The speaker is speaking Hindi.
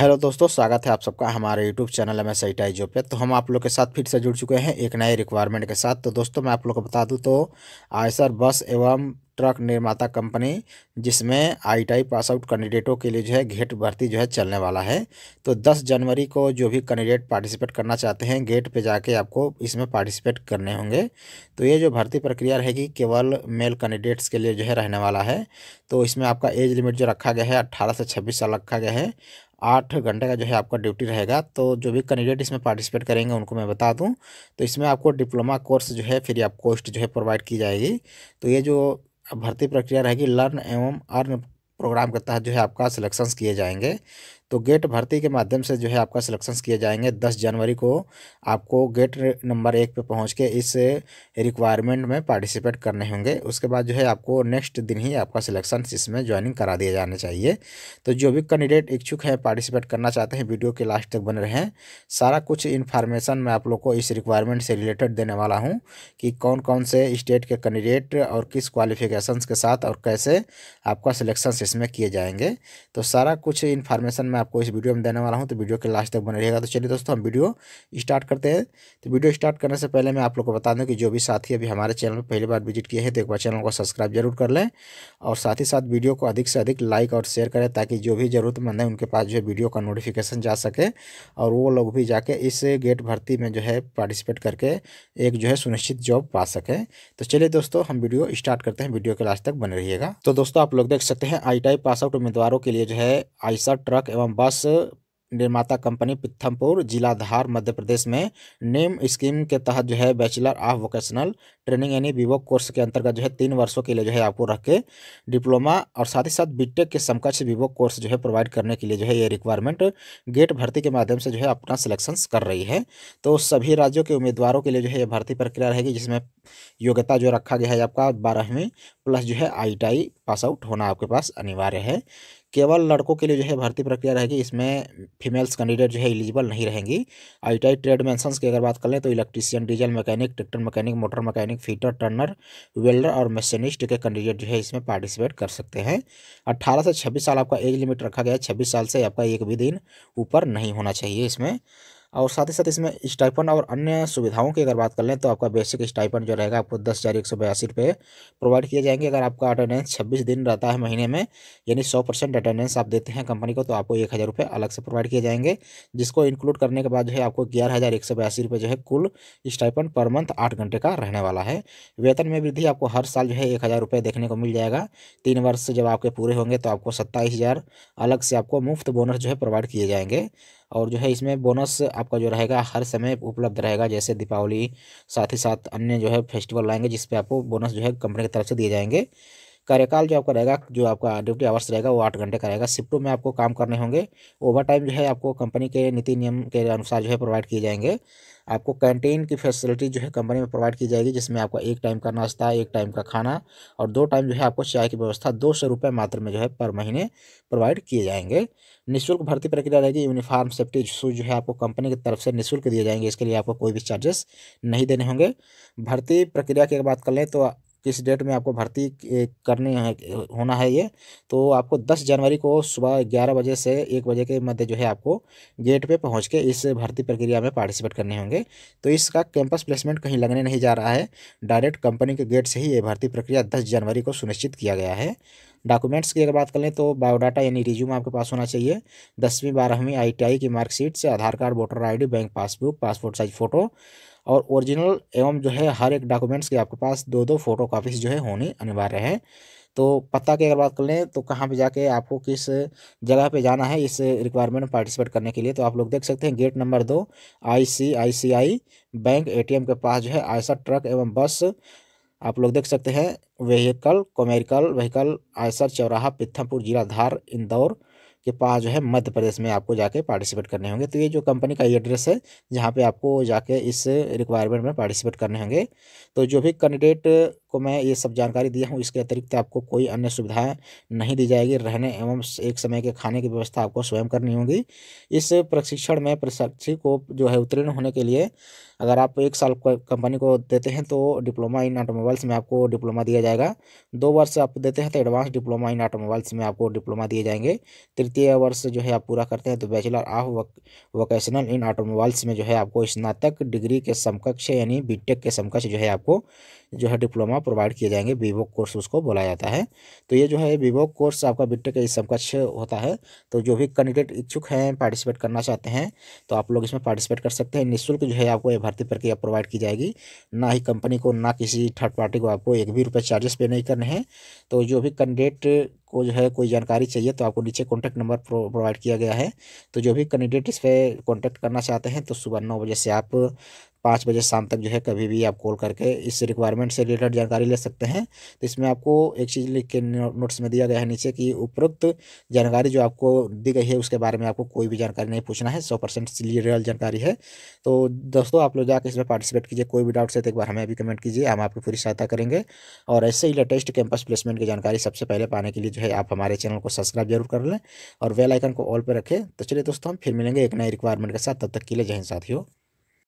हेलो दोस्तों स्वागत है आप सबका हमारे YouTube channel M S I टाइजो पे तो हम आप लोग के साथ फिर से जुड़ चुके हैं एक नए रिक्वायरमेंट के साथ तो दोस्तों मैं आप लोग को बता दूं तो आयसर बस एवं ट्रक निर्माता कंपनी जिसमें आई टाई पास आउट कैंडिडेटों के लिए जो है गेट भर्ती जो है चलने वाला है तो 10 जनवरी को जो भी कैंडिडेट पार्टिसिपेट करना चाहते हैं गेट पे जाके आपको इसमें पार्टिसिपेट करने होंगे तो ये जो भर्ती प्रक्रिया रहेगी केवल मेल कैंडिडेट्स के लिए जो है रहने वाला है तो इसमें आपका एज लिमिट जो रखा गया है अट्ठारह से छब्बीस साल रखा गया है आठ घंटे का जो है आपका ड्यूटी रहेगा तो जो भी कैंडिडेट इसमें पार्टिसिपेट करेंगे उनको मैं बता दूं तो इसमें आपको डिप्लोमा कोर्स जो है फ्री आप कोस्ट जो है प्रोवाइड की जाएगी तो ये जो भर्ती प्रक्रिया रहेगी लर्न एवं अर्न प्रोग्राम के तहत जो है आपका सिलेक्शंस किए जाएंगे तो गेट भर्ती के माध्यम से जो है आपका सिलेक्शंस किए जाएंगे दस जनवरी को आपको गेट नंबर एक पे पहुंच के इस रिक्वायरमेंट में पार्टिसिपेट करने होंगे उसके बाद जो है आपको नेक्स्ट दिन ही आपका सिलेक्शन इसमें ज्वाइनिंग करा दिया जाना चाहिए तो जो भी कैंडिडेट इच्छुक हैं पार्टिसिपेट करना चाहते हैं वीडियो के लास्ट तक बने रहें सारा कुछ इन्फॉर्मेशन मैं आप लोग को इस रिक्वायरमेंट से रिलेटेड देने वाला हूँ कि कौन कौन से स्टेट के कैंडिडेट और किस क्वालिफिकेशंस के साथ और कैसे आपका सिलेक्शंस इसमें किए जाएंगे तो सारा कुछ इन्फॉर्मेशन मैं मैं आपको इस वीडियो में देने वाला हूँ तो वीडियो के लास्ट तक बने रहेगा तो चलिए दोस्तों हम वीडियो स्टार्ट करते हैं तो वीडियो स्टार्ट करने से पहले मैं आप लोग को बता दूँ कि जो भी साथी अभी हमारे चैनल पर पहली बार विजिट किए हैं तो एक बार चैनल को सब्सक्राइब जरूर कर लें और साथ ही साथ वीडियो को अधिक से अधिक लाइक और शेयर करें ताकि जो भी ज़रूरतमंद है उनके पास जो है वीडियो का नोटिफिकेशन जा सके और वो लोग भी जाके इस गेट भर्ती में जो है पार्टिसिपेट करके एक जो है सुनिश्चित जॉब पा सकें तो चलिए दोस्तों हम वीडियो स्टार्ट करते हैं वीडियो के लास्ट तक बने रहिएगा तो दोस्तों आप लोग देख सकते हैं आई पास आउट उम्मीदवारों के लिए जो है आयसा ट्रक एवं एवं बस निर्माता कंपनी पिथमपुर जिला धार मध्य प्रदेश में नेम स्कीम के तहत जो है बैचलर ऑफ वोकेशनल ट्रेनिंग यानी विवो कोर्स के अंतर्गत जो है तीन वर्षों के लिए जो है आपको रख के डिप्लोमा और साथ ही साथ बीटेक के समकक्ष विवो कोर्स जो है प्रोवाइड करने के लिए जो है ये रिक्वायरमेंट गेट भर्ती के माध्यम से जो है अपना सिलेक्शन कर रही है तो सभी राज्यों के उम्मीदवारों के लिए जो है ये भर्ती प्रक्रिया रहेगी जिसमें योग्यता जो रखा गया है आपका बारहवीं प्लस जो है आई पास आउट होना आपके पास अनिवार्य है केवल लड़कों के लिए जो है भर्ती प्रक्रिया रहेगी इसमें फीमेल्स कैंडिडेट जो है एलिजिबल नहीं रहेंगी आई टी ट्रेड मैंसन्स की अगर बात कर लें तो electrician diesel mechanic tractor mechanic motor mechanic fitter turner welder और मशीनिस्ट के कैंडिडेट जो है इसमें पार्टिसिपेट कर सकते हैं अट्ठारह से छब्बीस साल आपका एज लिमिट रखा गया है छब्बीस साल से आपका एक भी दिन ऊपर नहीं होना चाहिए इसमें और साथ ही साथ इसमें स्टाइपन और अन्य सुविधाओं की अगर बात कर लें तो आपका बेसिक स्टाइपन जो रहेगा आपको दस हज़ार एक सौ बयासी रुपये प्रोवाइड किए जाएंगे अगर आपका अटेंडेंस छब्बीस दिन रहता है महीने में यानी सौ परसेंट अटेंडेंस आप देते हैं कंपनी को तो आपको एक हज़ार रुपये अलग से प्रोवाइड किए जाएंगे जिसको इंक्लूड करने के बाद जो है आपको ग्यारह हज़ार एक सौ बयासी रुपये जो है कुल स्टाइपन पर मंथ आठ घंटे का रहने वाला है वेतन में वृद्धि आपको हर साल जो है एक हज़ार रुपये देखने को मिल जाएगा तीन वर्ष जब आपके पूरे होंगे तो आपको सत्ताईस हज़ार अलग से आपको मुफ्त बोनस जो है प्रोवाइड किए जाएंगे और जो है इसमें बोनस आपका जो रहेगा हर समय उपलब्ध रहेगा जैसे दीपावली साथ ही साथ अन्य जो है फेस्टिवल आएंगे जिस पे आपको बोनस जो है कंपनी की तरफ से दिए जाएंगे कार्यकाल जो आपका रहेगा जो आपका ड्यूटी आवर्स रहेगा वो आठ घंटे का रहेगा शिफ्टों में आपको काम करने होंगे ओवर टाइम जो है आपको कंपनी के नीति नियम के अनुसार जो है प्रोवाइड किए जाएंगे आपको कैंटीन की फैसिलिटी जो है कंपनी में प्रोवाइड की जाएगी जिसमें आपको एक टाइम का नाश्ता एक टाइम का खाना और दो टाइम जो है आपको चाय की व्यवस्था दो सौ रुपये मात्र में जो है पर महीने प्रोवाइड किए जाएंगे निःशुल्क भर्ती प्रक्रिया रहेगी यूनिफॉर्म सेफ्टी शूज जो है आपको कंपनी की तरफ से निःशुल्क दिए जाएंगे इसके लिए आपको कोई भी चार्जेस नहीं देने होंगे भर्ती प्रक्रिया की अगर बात कर लें तो किस डेट में आपको भर्ती करनी है होना है ये तो आपको 10 जनवरी को सुबह 11 बजे से 1 बजे के मध्य जो है आपको गेट पे पहुंच के इस भर्ती प्रक्रिया में पार्टिसिपेट करने होंगे तो इसका कैंपस प्लेसमेंट कहीं लगने नहीं जा रहा है डायरेक्ट कंपनी के गेट से ही ये भर्ती प्रक्रिया दस जनवरी को सुनिश्चित किया गया है डॉक्यूमेंट्स की अगर बात कर लें तो बायोडाटा यानी रिज्यूम आपके पास होना चाहिए दसवीं बारहवीं आईटीआई की मार्कशीट से Aadhaar card voter ID bank passbook passport size photo और ओरिजिनल एवं जो है हर एक डॉक्यूमेंट्स के आपके पास दो दो फोटो कापीज जो है होनी अनिवार्य है तो पता की अगर बात कर लें तो कहाँ पे जाके आपको किस जगह पे जाना है इस रिक्वायरमेंट में पार्टिसिपेट करने के लिए तो आप लोग देख सकते हैं गेट नंबर दो आईसीआईसीआई बैंक एटीएम के पास जो है आयसा ट्रक एवं बस आप लोग देख सकते हैं व्हीकल कॉमेरिकल व्हीकल आयसर चौराहा पिथमपुर जिला धार इंदौर के पास जो है मध्य प्रदेश में आपको जाके पार्टिसिपेट करने होंगे तो ये जो कंपनी का एड्रेस है जहाँ पर आपको जाके इस रिक्वायरमेंट में पार्टिसिपेट करने होंगे तो जो भी कैंडिडेट को मैं ये सब जानकारी दिया हूँ इसके अतिरिक्त आपको कोई अन्य सुविधाएँ नहीं दी जाएगी रहने एवं एक समय के खाने की व्यवस्था आपको स्वयं करनी होगी इस प्रशिक्षण में प्रशिक्षु को जो है उत्तीर्ण होने के लिए अगर आप एक साल कंपनी को देते हैं तो डिप्लोमा इन ऑटोमोबाइल्स में आपको डिप्लोमा दिया जाएगा दो वर्ष आप देते हैं तो एडवांस डिप्लोमा इन ऑटोमोबाइल्स में आपको डिप्लोमा दिए जाएंगे तृतीय वर्ष जो है आप पूरा करते हैं तो bachelor of vocational in automobiles में जो है आपको स्नातक डिग्री के समकक्ष यानी बी के समकक्ष जो है आपको जो है डिप्लोमा प्रोवाइड किए जाएंगे वीवो कोर्स उसको बोला जाता है तो ये जो है विवोक कोर्स आपका बीटेक के समकक्ष होता है तो जो भी कैंडिडेट इच्छुक हैं पार्टिसिपेट करना चाहते हैं तो आप लोग इसमें पार्टिसिपेट कर सकते हैं निःशुल्क जो है आपको ये भर्ती प्रक्रिया प्रोवाइड की जाएगी ना ही कंपनी को ना किसी थर्ड पार्टी को आपको एक भी रुपये चार्जेस पे नहीं करने हैं तो जो भी कैंडिडेट को जो है कोई जानकारी चाहिए तो आपको नीचे कॉन्टैक्ट नंबर प्रोवाइड किया गया है तो जो भी कैंडिडेट इस पर कॉन्टैक्ट करना चाहते हैं तो सुबह नौ बजे से आप पाँच बजे शाम तक जो है कभी भी आप कॉल करके इस रिक्वायरमेंट से रिलेटेड जानकारी ले सकते हैं तो इसमें आपको एक चीज़ लिख के नोट्स में दिया गया है नीचे कि उपरोक्त जानकारी जो आपको दी गई है उसके बारे में आपको कोई भी जानकारी नहीं पूछना है सौ परसेंट रियल जानकारी है तो दोस्तों आप लोग जाकर इसमें पार्टिसिपेट कीजिए कोई भी डाउट से तो एक बार हमें भी कमेंट कीजिए हम आपकी पूरी सहायता करेंगे और ऐसे ही लेटेस्ट कैंपस प्लेसमेंट की जानकारी सबसे पहले पाने के लिए है आप हमारे चैनल को सब्सक्राइब जरूर कर लें और वेल आइकन को ऑल पर रखें तो चलिए दोस्तों हम फिर मिलेंगे एक नए रिक्वायरमेंट के साथ तब तक के लिए जय हिंद साथियों